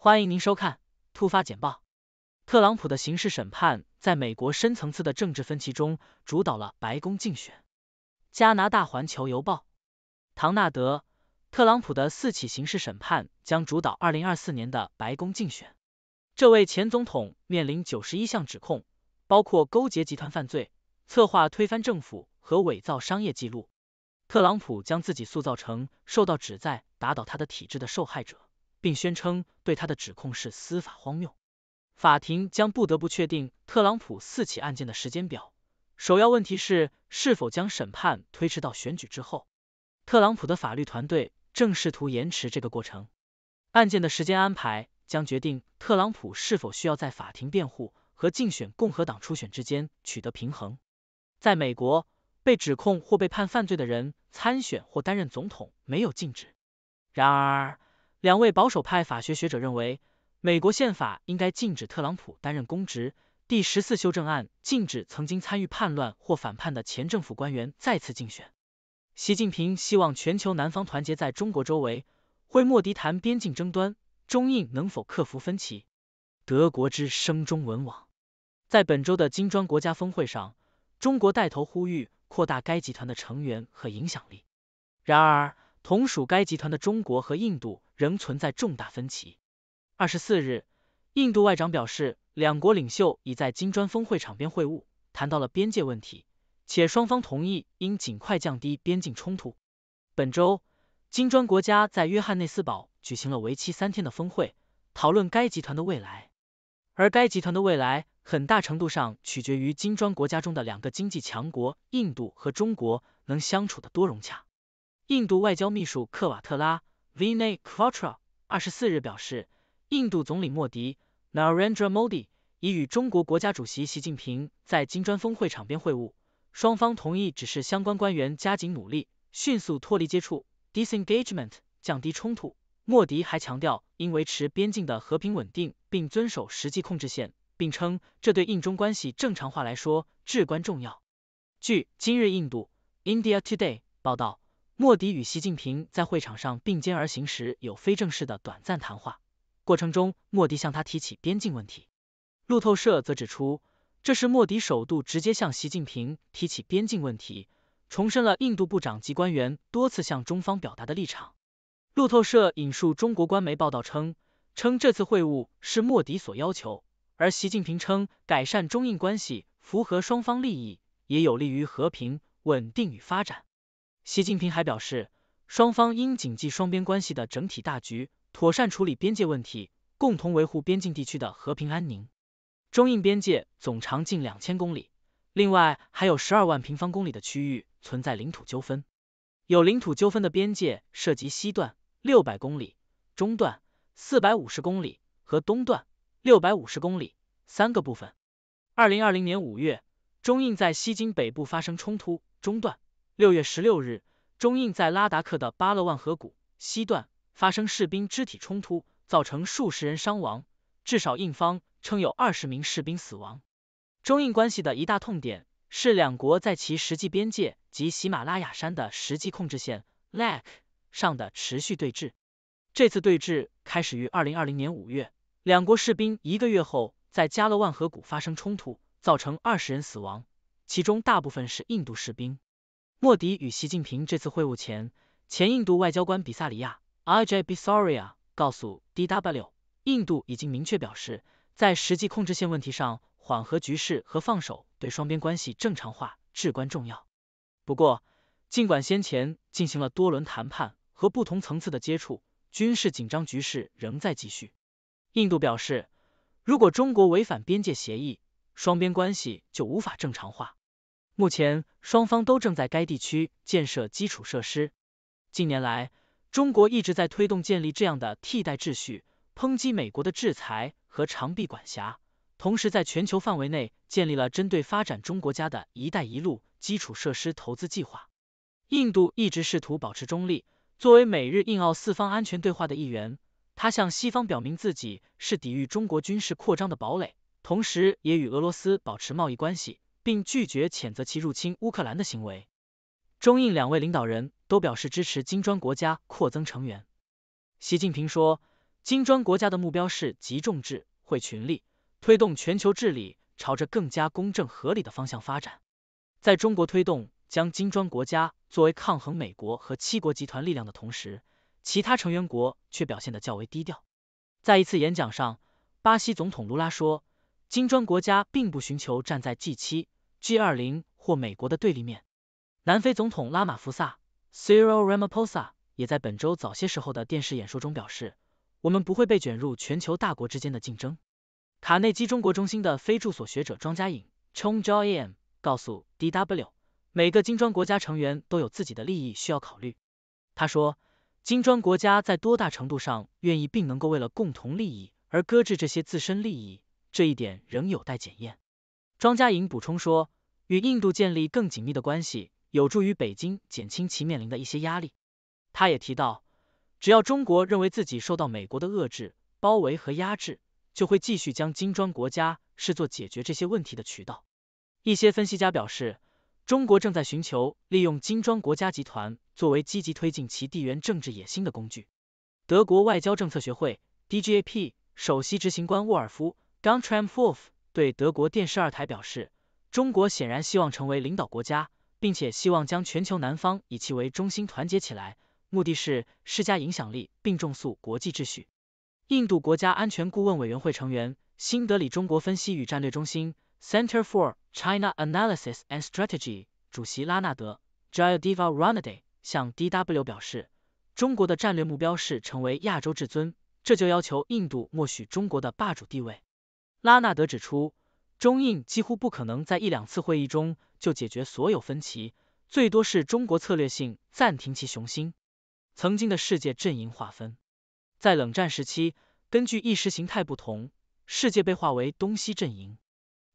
欢迎您收看突发简报。特朗普的刑事审判在美国深层次的政治分歧中主导了白宫竞选。加拿大《环球邮报》唐纳德·特朗普的四起刑事审判将主导二零二四年的白宫竞选。这位前总统面临九十一项指控，包括勾结集团犯罪、策划推翻政府和伪造商业记录。特朗普将自己塑造成受到旨在打倒他的体制的受害者。并宣称对他的指控是司法荒谬。法庭将不得不确定特朗普四起案件的时间表。首要问题是是否将审判推迟到选举之后。特朗普的法律团队正试图延迟这个过程。案件的时间安排将决定特朗普是否需要在法庭辩护和竞选共和党初选之间取得平衡。在美国，被指控或被判犯罪的人参选或担任总统没有禁止。然而，两位保守派法学学者认为，美国宪法应该禁止特朗普担任公职。第十四修正案禁止曾经参与叛乱或反叛的前政府官员再次竞选。习近平希望全球南方团结在中国周围。会莫迪谈边境争端，中印能否克服分歧？德国之声中文网在本周的金砖国家峰会上，中国带头呼吁扩大该集团的成员和影响力。然而，同属该集团的中国和印度。仍存在重大分歧。二十四日，印度外长表示，两国领袖已在金砖峰会场边会晤，谈到了边界问题，且双方同意应尽快降低边境冲突。本周，金砖国家在约翰内斯堡举行了为期三天的峰会，讨论该集团的未来。而该集团的未来很大程度上取决于金砖国家中的两个经济强国——印度和中国能相处的多融洽。印度外交秘书克瓦特拉。v i n e y t c a u t a r y 二十四日表示，印度总理莫迪 Narendra Modi 已与中国国家主席习近平在金砖峰会场边会晤，双方同意指示相关官员加紧努力，迅速脱离接触 disengagement，降低冲突。莫迪还强调，应维持边境的和平稳定，并遵守实际控制线，并称这对印中关系正常化来说至关重要。据今日印度 India Today 报道。莫迪与习近平在会场上并肩而行时有非正式的短暂谈话，过程中莫迪向他提起边境问题。路透社则指出，这是莫迪首度直接向习近平提起边境问题，重申了印度部长级官员多次向中方表达的立场。路透社引述中国官媒报道称，称这次会晤是莫迪所要求，而习近平称改善中印关系符合双方利益，也有利于和平、稳定与发展。习近平还表示，双方应谨记双边关系的整体大局，妥善处理边界问题，共同维护边境地区的和平安宁。中印边界总长近两千公里，另外还有十二万平方公里的区域存在领土纠纷。有领土纠纷的边界涉及西段六百公里、中段四百五十公里和东段六百五十公里三个部分。二零二零年五月，中印在西京北部发生冲突，中断。六月十六日，中印在拉达克的巴勒万河谷西段发生士兵肢体冲突，造成数十人伤亡，至少印方称有二十名士兵死亡。中印关系的一大痛点是两国在其实际边界及喜马拉雅山的实际控制线 l a c 上的持续对峙。这次对峙开始于二零二零年五月，两国士兵一个月后在加勒万河谷发生冲突，造成二十人死亡，其中大部分是印度士兵。莫迪与习近平这次会晤前，前印度外交官比萨里亚 （Raj b i s o a r i a 告诉 DW，印度已经明确表示，在实际控制线问题上缓和局势和放手对双边关系正常化至关重要。不过，尽管先前进行了多轮谈判和不同层次的接触，军事紧张局势仍在继续。印度表示，如果中国违反边界协议，双边关系就无法正常化。目前，双方都正在该地区建设基础设施。近年来，中国一直在推动建立这样的替代秩序，抨击美国的制裁和长臂管辖，同时在全球范围内建立了针对发展中国家的一带一路基础设施投资计划。印度一直试图保持中立，作为美日印澳四方安全对话的一员，他向西方表明自己是抵御中国军事扩张的堡垒，同时也与俄罗斯保持贸易关系。并拒绝谴责其入侵乌克兰的行为。中印两位领导人都表示支持金砖国家扩增成员。习近平说，金砖国家的目标是集众智、慧群力，推动全球治理朝着更加公正合理的方向发展。在中国推动将金砖国家作为抗衡美国和七国集团力量的同时，其他成员国却表现得较为低调。在一次演讲上，巴西总统卢拉说，金砖国家并不寻求站在 G 七。G 二零或美国的对立面，南非总统拉马福萨 Cyril Ramaphosa 也在本周早些时候的电视演说中表示，我们不会被卷入全球大国之间的竞争。卡内基中国中心的非住所学者庄家颖 c h o n g Joy M. 告诉 DW，每个金砖国家成员都有自己的利益需要考虑。他说，金砖国家在多大程度上愿意并能够为了共同利益而搁置这些自身利益，这一点仍有待检验。庄家颖补充说，与印度建立更紧密的关系，有助于北京减轻其面临的一些压力。他也提到，只要中国认为自己受到美国的遏制、包围和压制，就会继续将金砖国家视作解决这些问题的渠道。一些分析家表示，中国正在寻求利用金砖国家集团作为积极推进其地缘政治野心的工具。德国外交政策学会 （DGP） a 首席执行官沃尔夫 （Guntram Wolff）。对德国电视二台表示，中国显然希望成为领导国家，并且希望将全球南方以其为中心团结起来，目的是施加影响力并重塑国际秩序。印度国家安全顾问委员会成员、新德里中国分析与战略中心 （Center for China Analysis and Strategy） 主席拉纳德 j y o i d e v Ranade） 向 DW 表示，中国的战略目标是成为亚洲至尊，这就要求印度默许中国的霸主地位。拉纳德指出，中印几乎不可能在一两次会议中就解决所有分歧，最多是中国策略性暂停其雄心。曾经的世界阵营划分，在冷战时期，根据意识形态不同，世界被划为东西阵营。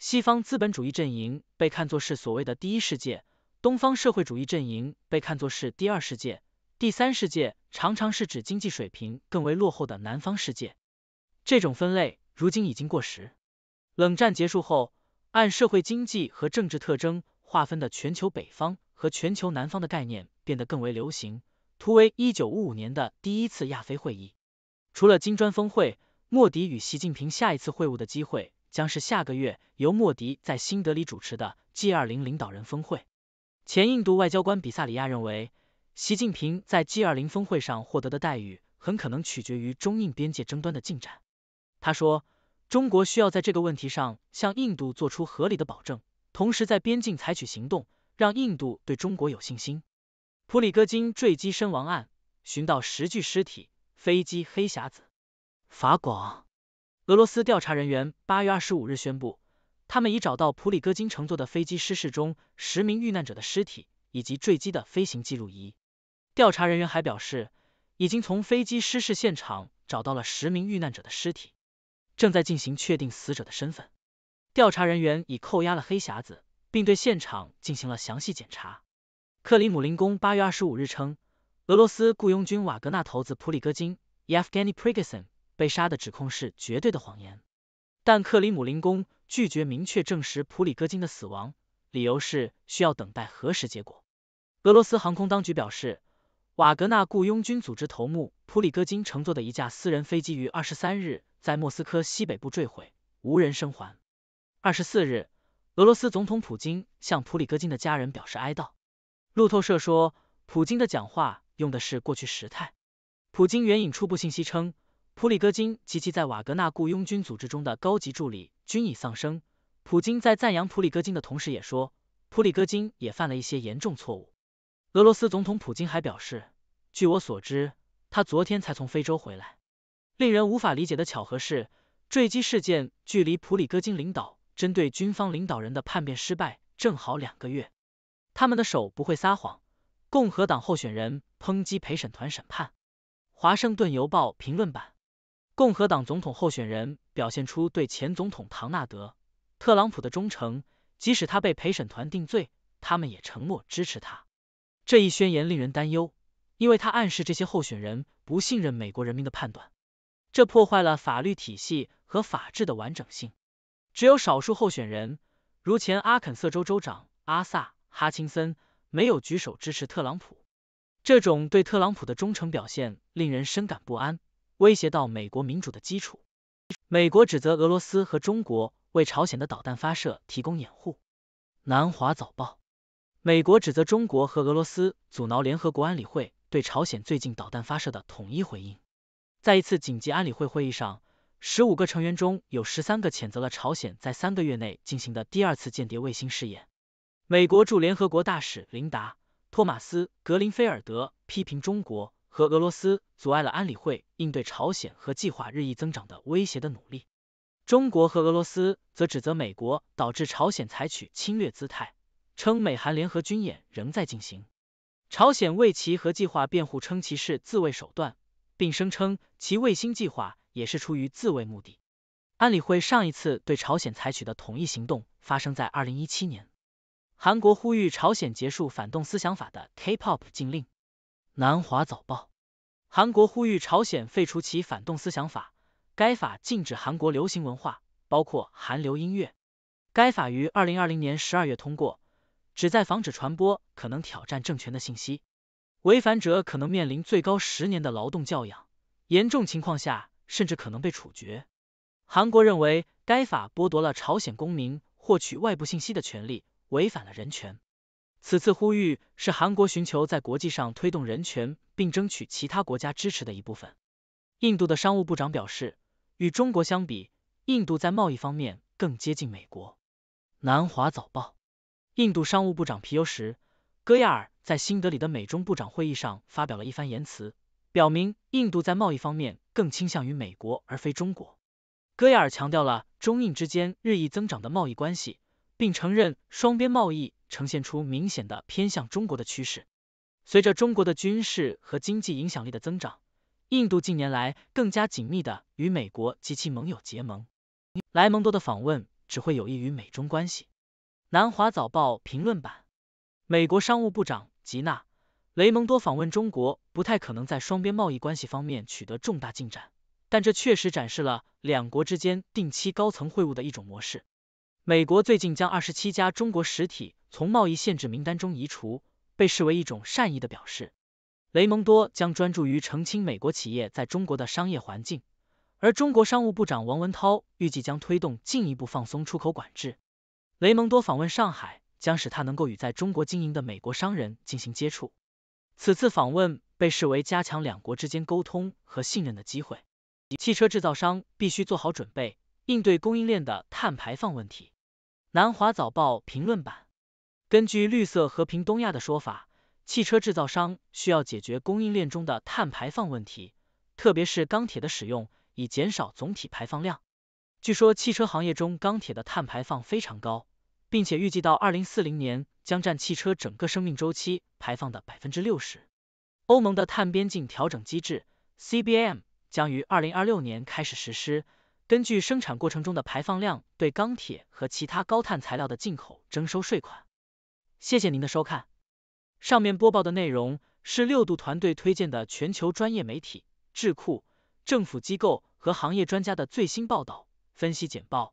西方资本主义阵营被看作是所谓的第一世界，东方社会主义阵营被看作是第二世界，第三世界常常是指经济水平更为落后的南方世界。这种分类。如今已经过时。冷战结束后，按社会经济和政治特征划分的全球北方和全球南方的概念变得更为流行。图为一九五五年的第一次亚非会议。除了金砖峰会，莫迪与习近平下一次会晤的机会将是下个月由莫迪在新德里主持的 G 二零领导人峰会。前印度外交官比萨里亚认为，习近平在 G 二零峰会上获得的待遇很可能取决于中印边界争端的进展。他说：“中国需要在这个问题上向印度做出合理的保证，同时在边境采取行动，让印度对中国有信心。”普里戈金坠机身亡案寻到十具尸体，飞机黑匣子。法广，俄罗斯调查人员八月二十五日宣布，他们已找到普里戈金乘坐的飞机失事中十名遇难者的尸体以及坠机的飞行记录仪。调查人员还表示，已经从飞机失事现场找到了十名遇难者的尸体。正在进行确定死者的身份，调查人员已扣押了黑匣子，并对现场进行了详细检查。克里姆林宫八月二十五日称，俄罗斯雇佣军瓦格纳头子普里戈金 （Yevgeny Prigogin） 被杀的指控是绝对的谎言，但克里姆林宫拒绝明确证实普里戈金的死亡，理由是需要等待核实结果。俄罗斯航空当局表示，瓦格纳雇佣军组织头目普里戈金乘坐的一架私人飞机于二十三日。在莫斯科西北部坠毁，无人生还。二十四日，俄罗斯总统普京向普里戈金的家人表示哀悼。路透社说，普京的讲话用的是过去时态。普京援引初步信息称，普里戈金及其在瓦格纳雇佣军组织中的高级助理均已丧生。普京在赞扬普里戈金的同时，也说普里戈金也犯了一些严重错误。俄罗斯总统普京还表示，据我所知，他昨天才从非洲回来。令人无法理解的巧合是，坠机事件距离普里戈金领导针对军方领导人的叛变失败正好两个月。他们的手不会撒谎。共和党候选人抨击陪审团审判，《华盛顿邮报》评论版：共和党总统候选人表现出对前总统唐纳德·特朗普的忠诚，即使他被陪审团定罪，他们也承诺支持他。这一宣言令人担忧，因为他暗示这些候选人不信任美国人民的判断。这破坏了法律体系和法治的完整性。只有少数候选人，如前阿肯色州州长阿萨哈钦森，没有举手支持特朗普。这种对特朗普的忠诚表现令人深感不安，威胁到美国民主的基础。美国指责俄罗斯和中国为朝鲜的导弹发射提供掩护。南华早报：美国指责中国和俄罗斯阻挠联合国安理会对朝鲜最近导弹发射的统一回应。在一次紧急安理会会议上，十五个成员中有十三个谴责了朝鲜在三个月内进行的第二次间谍卫星试验。美国驻联合国大使琳达·托马斯·格林菲尔德批评中国和俄罗斯阻碍了安理会应对朝鲜和计划日益增长的威胁的努力。中国和俄罗斯则指责美国导致朝鲜采取侵略姿态，称美韩联合军演仍在进行。朝鲜为其和计划辩护，称其是自卫手段。并声称其卫星计划也是出于自卫目的。安理会上一次对朝鲜采取的统一行动发生在二零一七年。韩国呼吁朝鲜结束反动思想法的 K-pop 禁令。南华早报：韩国呼吁朝鲜废除其反动思想法，该法禁止韩国流行文化，包括韩流音乐。该法于二零二零年十二月通过，旨在防止传播可能挑战政权的信息。违反者可能面临最高十年的劳动教养，严重情况下甚至可能被处决。韩国认为该法剥夺了朝鲜公民获取外部信息的权利，违反了人权。此次呼吁是韩国寻求在国际上推动人权并争取其他国家支持的一部分。印度的商务部长表示，与中国相比，印度在贸易方面更接近美国。南华早报，印度商务部长皮尤什。戈亚尔在新德里的美中部长会议上发表了一番言辞，表明印度在贸易方面更倾向于美国而非中国。戈亚尔强调了中印之间日益增长的贸易关系，并承认双边贸易呈现出明显的偏向中国的趋势。随着中国的军事和经济影响力的增长，印度近年来更加紧密的与美国及其盟友结盟。莱蒙多的访问只会有益于美中关系。南华早报评论版。美国商务部长吉娜·雷蒙多访问中国不太可能在双边贸易关系方面取得重大进展，但这确实展示了两国之间定期高层会晤的一种模式。美国最近将二十七家中国实体从贸易限制名单中移除，被视为一种善意的表示。雷蒙多将专注于澄清美国企业在中国的商业环境，而中国商务部长王文涛预计将推动进一步放松出口管制。雷蒙多访问上海。将使他能够与在中国经营的美国商人进行接触。此次访问被视为加强两国之间沟通和信任的机会。汽车制造商必须做好准备，应对供应链的碳排放问题。南华早报评论版：根据绿色和平东亚的说法，汽车制造商需要解决供应链中的碳排放问题，特别是钢铁的使用，以减少总体排放量。据说汽车行业中钢铁的碳排放非常高。并且预计到二零四零年，将占汽车整个生命周期排放的百分之六十。欧盟的碳边境调整机制 （CBM） 将于二零二六年开始实施，根据生产过程中的排放量对钢铁和其他高碳材料的进口征收税款。谢谢您的收看。上面播报的内容是六度团队推荐的全球专业媒体、智库、政府机构和行业专家的最新报道、分析简报。